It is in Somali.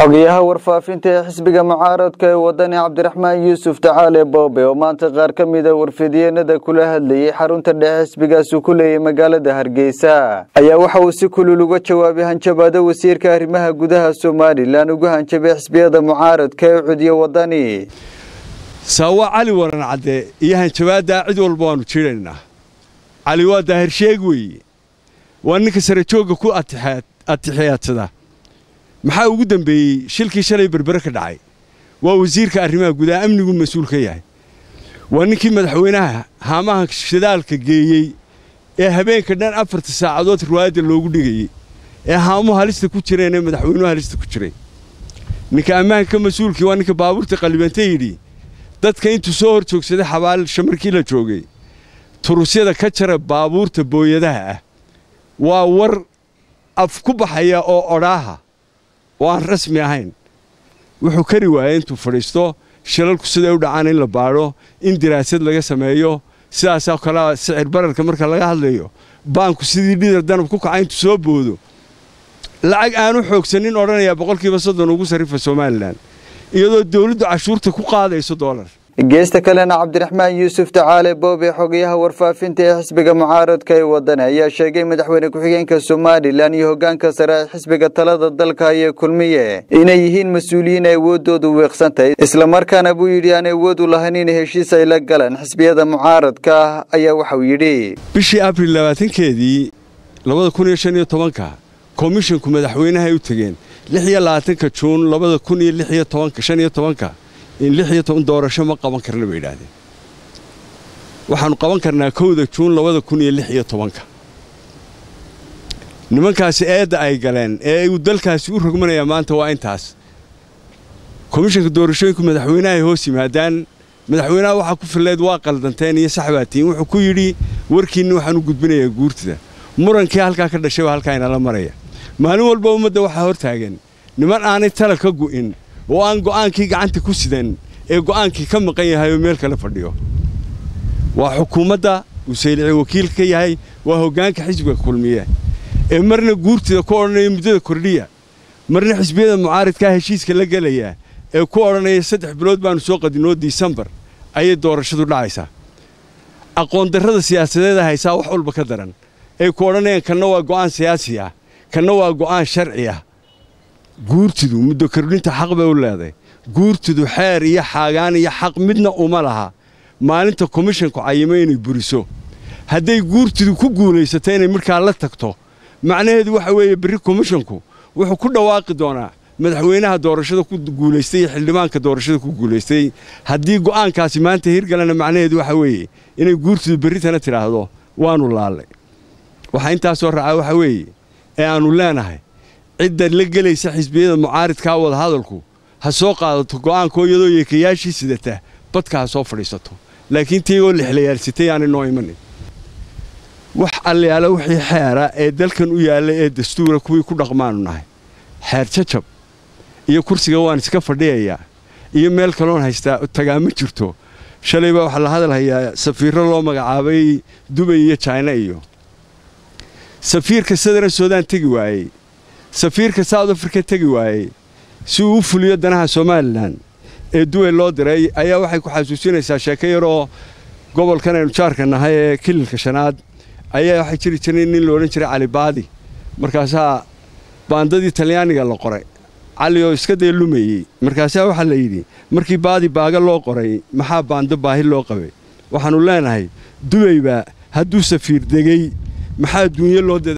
xogayaha warfaafinta ee xisbiga mucaaradka ee wadani cabdiraxmaan yuusuf tacaale boobe oo maanta qaar ka mida ah warfidyeennada kula hadlayey xarunta dhexe xisbigaasi ku leeyay magaalada hargeysa ayaa waxa uu si kulul uga jawaabay hanjabaada wasiirka arrimaha gudaha somalilan ugu hanjabay xisbiyada mucaaradka ee cudyo wadani saawaa cali waran cadde iyo hanjabaaddaa cid walba waannu jidhaynaa cali waa daahir sheeg weeye waa ninka sare joogga ku atixiyaadsada maxaa ugu dambeeyey shilkii shalay berbere ka dhacay waa wasiirka arrimaha gudaha amnigu mas-uul ka yahay waa ninkii madaxweynaha haamaha shidaalka geeyey ee habeenka dhan afarta saacadood riwaayadda loogu dhigayey ee haamuhu halista ku jireen ee madaxweynuhu halista ku jireen ninka ammaanka mas-uulkii waa ninka baabuurta qalibanta yidhi dadka intuu soo hor joogsaday xabaalsha markii la joogay turusyada ka jara baabuurta booyadaha ah waa war af ku baxaya oo odhaaha oo aan rasmi ahayn wuxuu kari waayay intuu fadhiisto shilalku siday u dhacaan in la baadho in daraasad laga sameeyo sidaasoo kalea sicir bararka marka laga hadlayo baanku sidii dhidar danab ku kaca intuu soo boodo lacag aanu xoogsanin odhanayaa boqolkiiba soddon ugu sarrifa somalilan iyadoo dawladdu cashuurta ku qaadayso doolar geesta kalena cabdiraxmaan yuusuf tacaale boobe xogayaha warfaafinta ee xisbiga mucaaradka ee wadan ayaa sheegay madaxweyne ku-xigeenka somalilan iyo hoggaanka sare ee xisbiga talada dalka iyo kulmiye inay yihiin mas-uuliyiin awoodoodu weeqsantahay islamarkaana buu yidhi aan awoodu u lahayn in heshiis ay la galaan xisbiyada mucaaradka ah ayaa waxauu yidhi bishii abril labaatankeedii labada kun iyo shan iyo tobanka komishinku madaxweynaha ay u tegeen lix iyo labaatanka juun labada kun iyo lix iyo tobanka shan iyo tobanka in lix iyo toban doorasho ma qaban karna bay yidhaahdeen waxaanu qaban karnaa kowda juun labada kun iyo lix iyo tobanka nimankaasi eedda ay galeen ee uu dalkaasi u rogmanaya maanta waa intaas komishanka doorashooyinku madaxweynahay hoos yimaadaan madaxweynaha waxaa ku filleed waa qaldanteen iyo saxbaatiin wuxuu ku yidhi warkiinni waxaan u gudbinayaa guurtida murankii halkaa ka dhashayba halkaa inala maraya maalin walba ummadda waxaa hortaageen niman aanay tala ka gu'in oo aan go'aankii gacanta ku sidan ee go'aankii ka maqan yahay oo meel kale fadhiyo waa xukuumadda uu saylici wakiil ka yahay waa hoggaanka xisbiga kulmiye ee marna guurtida ku odhanaya muddada kordhiya marna xisbiyada mucaaridkaa heshiiska la gelaya ee ku odhanaya saddex bilood baanu soo qadinoo diisembar ayay doorashadu dhacaysaa aqoondarrada siyaasadeeda haysaa wax walba ka daran ay ku odhanayaan kanna waa go'aan siyaasi ah kanna waa go'aan sharci ah guurtidu muddo kordhinta xaq bay u leedahay guurtidu xeer iyo xaagaan iyo xaq midna uma laha maalinta komishinku cayimo inay buriso hadday guurtidu ku guulaysato inay markaa la tagto macnaheedu waxa weeye berri komishinku wuxuu ku dhawaaqi doonaa madaxweynaha doorashada ku guulaystay iyo xildhibaanka doorashada ku guulaystay haddii go'aankaasi maanta hirgalana macnaheedu waxa weeye inay guurtidu berritana tidhaahdo waanu laallay waxaa intaasoo raca waxa weeye ee aanu leenahay cidda la gelaysa xisbiyada mucaaridkaa wadahadalku ha soo qaadato go'aanko iyadoo yeekayaashii sidata badka ha soo fadhiisato laakiin tiigoo lixlayaalsitay aanay noo imanin wax allayaala wixii xeera ee dalkan u yaalla ee dastuura kuwii ku dhaqmaanu nahay xeer jajab iyo kursiga waan iska fadhiyayaa iyo meel kaloon haystaa tagaa ma jirto shalay baa waxaa la hadalhayaa safiirro loo magacaabay dubay iyo jaina iyo safiirka sadaran soodaan tegi waayey safiirka south africa tegi waayey si uu u fuliyo danaha somalilan ee duwey loo diray ayaa waxay ku xasuusinaysaa sheeke yaroo gobolkan aynu jaarka nahay ee kililka shanaad ayaa waxay jiri jiray nin la odhan jiray calibaadi markaasaa baandadii talyaaniga la qoray cali oo iska dee lumayey markaasaa waxaa la yidhi markii baadi baaga loo qoray maxaa baando baahi loo qabay waxaannu leenahay duweyba hadduu safiir degay maxaa duunye loo